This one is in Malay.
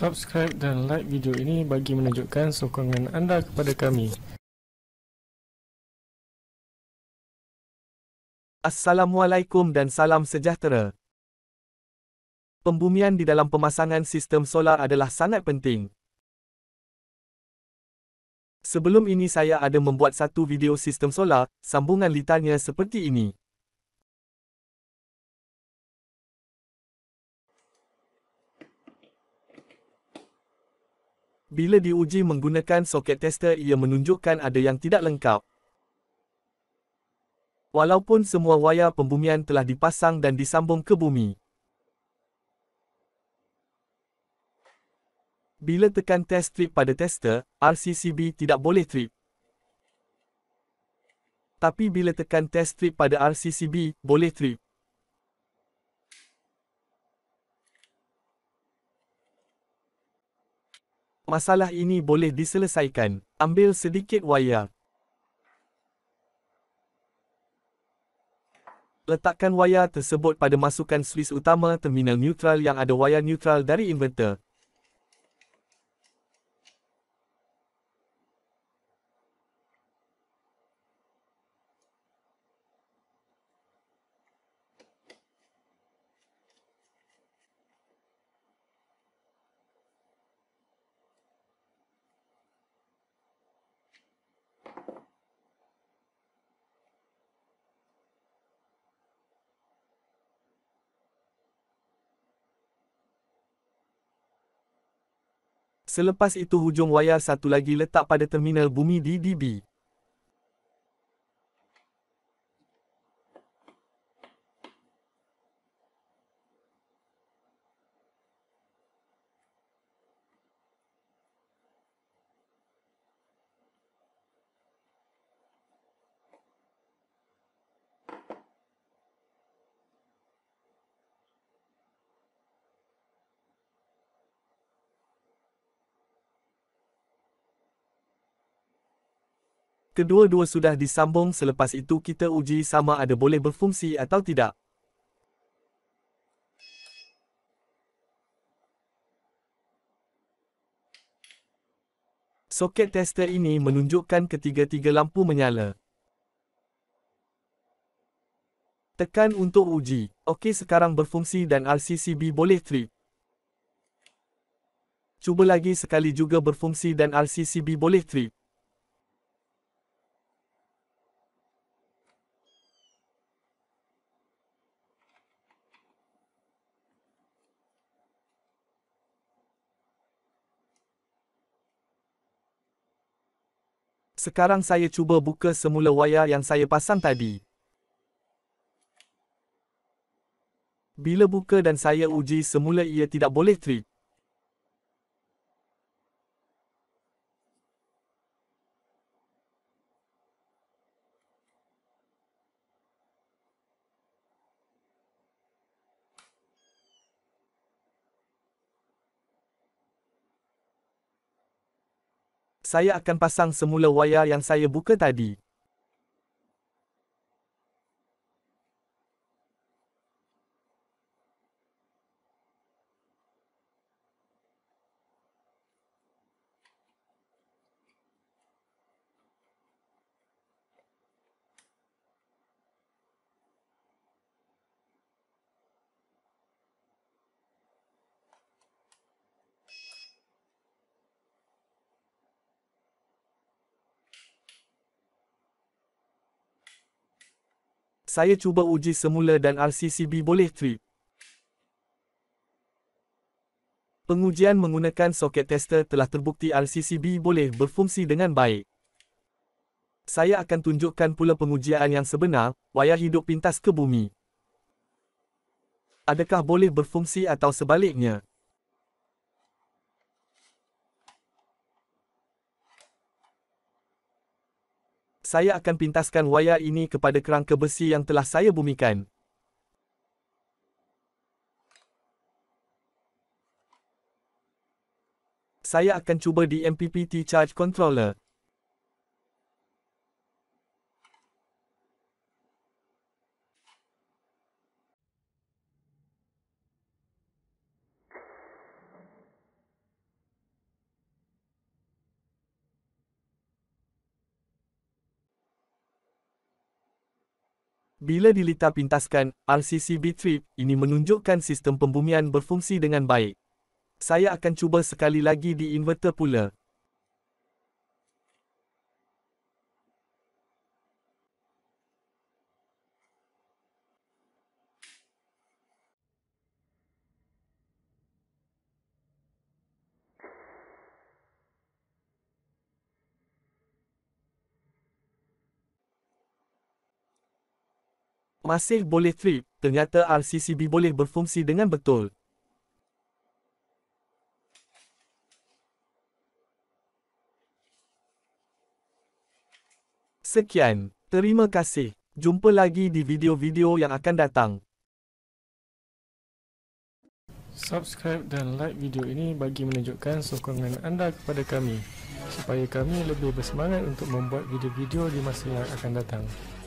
subscribe dan like video ini bagi menunjukkan sokongan anda kepada kami. Assalamualaikum dan salam sejahtera. Pembumian di dalam pemasangan sistem solar adalah sangat penting. Sebelum ini saya ada membuat satu video sistem solar, sambungan litarnya seperti ini. Bila diuji menggunakan soket tester ia menunjukkan ada yang tidak lengkap. Walaupun semua wayar pembumian telah dipasang dan disambung ke bumi. Bila tekan test trip pada tester, RCCB tidak boleh trip. Tapi bila tekan test trip pada RCCB, boleh trip. masalah ini boleh diselesaikan. Ambil sedikit wayar. Letakkan wayar tersebut pada masukan Swiss utama terminal neutral yang ada wayar neutral dari inverter. Selepas itu hujung wayar satu lagi letak pada terminal bumi DDB. Kedua-dua sudah disambung selepas itu kita uji sama ada boleh berfungsi atau tidak. Soket tester ini menunjukkan ketiga-tiga lampu menyala. Tekan untuk uji. Ok sekarang berfungsi dan RCCB boleh trip. Cuba lagi sekali juga berfungsi dan RCCB boleh trip. Sekarang saya cuba buka semula wayar yang saya pasang tadi. Bila buka dan saya uji semula ia tidak boleh trip. saya akan pasang semula wayar yang saya buka tadi. saya cuba uji semula dan RCCB boleh trip. Pengujian menggunakan soket tester telah terbukti RCCB boleh berfungsi dengan baik. Saya akan tunjukkan pula pengujian yang sebenar, wayar hidup pintas ke bumi. Adakah boleh berfungsi atau sebaliknya? saya akan pintaskan wayar ini kepada kerangka besi yang telah saya bumikan. Saya akan cuba di MPPT Charge Controller. Bila dilita pintaskan, RCC B-Trip ini menunjukkan sistem pembumian berfungsi dengan baik. Saya akan cuba sekali lagi di inverter pula. Masih boleh trip, ternyata RCCB boleh berfungsi dengan betul. Sekian, terima kasih. Jumpa lagi di video-video yang akan datang. Subscribe dan like video ini bagi menunjukkan sokongan anda kepada kami supaya kami lebih bersemangat untuk membuat video-video di masa yang akan datang.